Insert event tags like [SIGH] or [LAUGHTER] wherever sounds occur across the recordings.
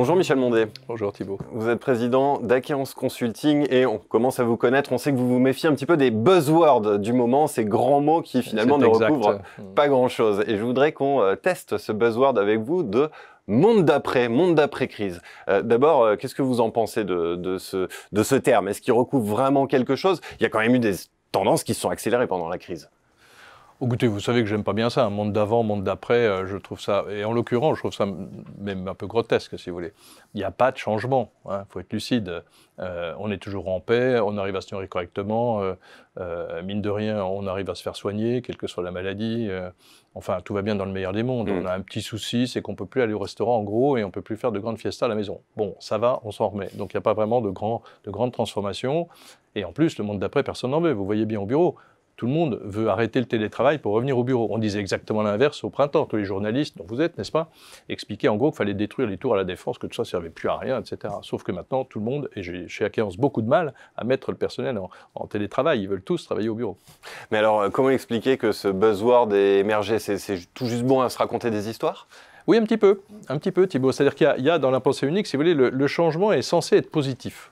Bonjour Michel Mondet. Bonjour Thibault. Vous êtes président d'acience Consulting et on commence à vous connaître. On sait que vous vous méfiez un petit peu des buzzwords du moment, ces grands mots qui finalement ne recouvrent mm. pas grand-chose. Et je voudrais qu'on euh, teste ce buzzword avec vous de monde d'après, monde d'après-crise. Euh, d'abord, euh, qu'est-ce que vous en pensez de, ce, de ce terme Est-ce qu'il recouvre vraiment quelque chose Il y a quand même eu des tendances qui se sont accélérées pendant la crise. Écoutez, vous savez que j'aime pas bien ça, un monde d'avant, monde d'après, euh, je trouve ça, et en l'occurrence, je trouve ça même un peu grotesque, si vous voulez. Il n'y a pas de changement, il hein, faut être lucide. Euh, on est toujours en paix, on arrive à se nourrir correctement, euh, mine de rien, on arrive à se faire soigner, quelle que soit la maladie. enfin, tout va bien dans le meilleur des mondes. Mm. On a un petit souci, c'est qu'on peut plus aller au restaurant, en gros, et on peut plus faire de grandes fiestas à la maison. Bon, ça va, on s'en remet. Donc, il n'y a pas vraiment de, grand, de grandes transformations. Et en plus, le monde d'après, personne n'en veut. Vous voyez bien au bureau, tout le monde veut arrêter le télétravail pour revenir au bureau. On disait exactement l'inverse au printemps. Tous les journalistes, dont vous êtes, n'est-ce pas, expliquaient en gros qu'il fallait détruire les tours à la défense, que tout ça ne servait plus à rien, etc. Sauf que maintenant, tout le monde, et j'ai chez Acquérence, beaucoup de mal à mettre le personnel en, télétravail. Ils veulent tous travailler au bureau. Mais alors, euh, comment expliquer que ce buzzword est émergé C'est tout juste bon à se raconter des histoires oui, un petit peu, un petit peu, Thibault. C'est-à-dire qu'il y, a dans la pensée unique, si vous voulez, le changement est censé être positif.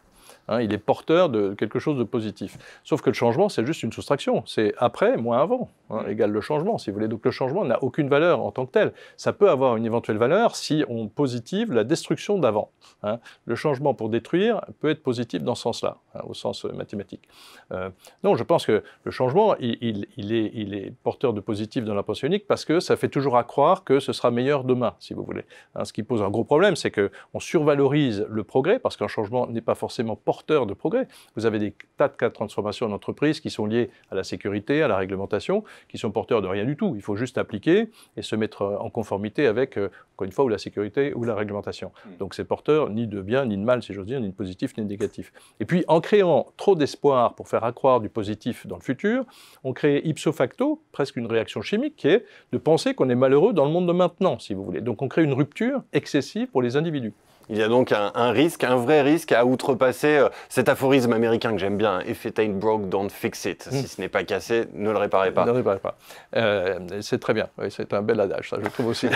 Hein, il est porteur de quelque chose de positif. Sauf que le changement, c'est juste une soustraction. C'est après moins avant hein, mm. égale le changement, si vous voulez. Donc le changement n'a aucune valeur en tant que tel. Ça peut avoir une éventuelle valeur si on positive la destruction d'avant. Hein. Le changement pour détruire peut être positif dans ce sens-là, au sens euh, mathématique. Donc euh, non, je pense que le changement, il, est, il est, porteur de positif dans la pensée unique parce que ça fait toujours à croire que ce sera meilleur demain, si vous voulez. ce qui pose un gros problème, c'est qu'on survalorise le progrès parce qu'un changement n'est pas forcément porteur porteurs de progrès. Vous avez des tas de cas de transformation d'entreprise qui sont liés à la sécurité, à la réglementation, qui sont porteurs de rien du tout. Il faut juste appliquer et se mettre euh, en conformité avec, euh, encore une fois, ou la sécurité ou la réglementation. Hmm. Donc c'est porteur ni de bien, ni de mal, si j'ose dire, ni de positif, ni de négatif. Et puis en créant trop d'espoir pour faire accroire du positif dans le futur, on crée ipso facto presque une réaction chimique qui est de penser qu'on est malheureux dans le monde de maintenant, si vous voulez. Donc on crée une rupture excessive pour les individus. Il y a donc un, risque, un vrai risque à outrepasser euh, cet aphorisme américain que j'aime bien, hein. If it ain't broke, don't fix it. Hmm. Si ce n'est pas cassé, ne le réparez pas. Ne le réparez pas. Euh, c'est très bien, c'est un bel adage, ça je trouve aussi.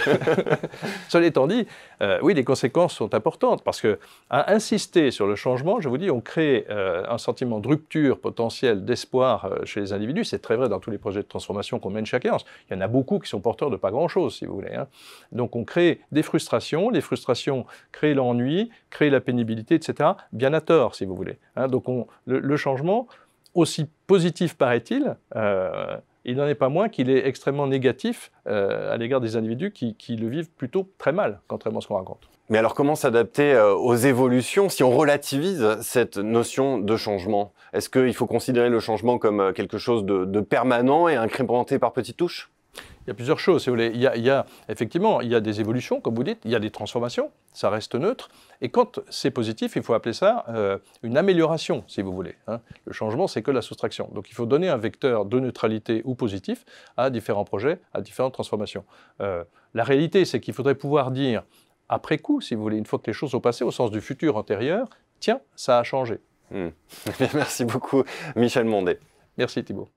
[LAUGHS] Cela étant dit, euh, oui, les conséquences sont importantes parce que à insister sur le changement, je vous dis, on crée un sentiment de rupture potentielle, d'espoir chez les individus. C'est très vrai dans tous les projets de transformation qu'on mène chaque année. Il y en a beaucoup qui sont porteurs de pas grand-chose, si vous voulez. Hein. Donc on crée des frustrations, les frustrations créent ennui, créer la pénibilité, etc., bien à tort, si vous voulez. Hein. donc on, le, changement, aussi positif paraît-il, euh, il n'en est pas moins qu'il est extrêmement négatif euh, à l'égard des individus qui, le vivent plutôt très mal, contrairement à ce qu'on raconte. Mais alors comment s'adapter euh, aux évolutions si on relativise cette notion de changement Est-ce qu'il faut considérer le changement comme quelque chose de, de permanent et incrémenté par petites touches il y a plusieurs choses. Si vous voulez. Il, y a, effectivement, il y a des évolutions, comme vous dites, il y a des transformations, ça reste neutre. Et quand c'est positif, il faut appeler ça euh, une amélioration, si vous voulez. Hein. Le changement, c'est que la soustraction. Donc il faut donner un vecteur de neutralité ou positif à différents projets, à différentes transformations. Euh, la réalité, c'est qu'il faudrait pouvoir dire, après coup, si vous voulez, une fois que les choses sont passées, au sens du futur antérieur, tiens, ça a changé. Hmm. [LAUGHS] Merci beaucoup, Michel Mondet. Merci Thibault.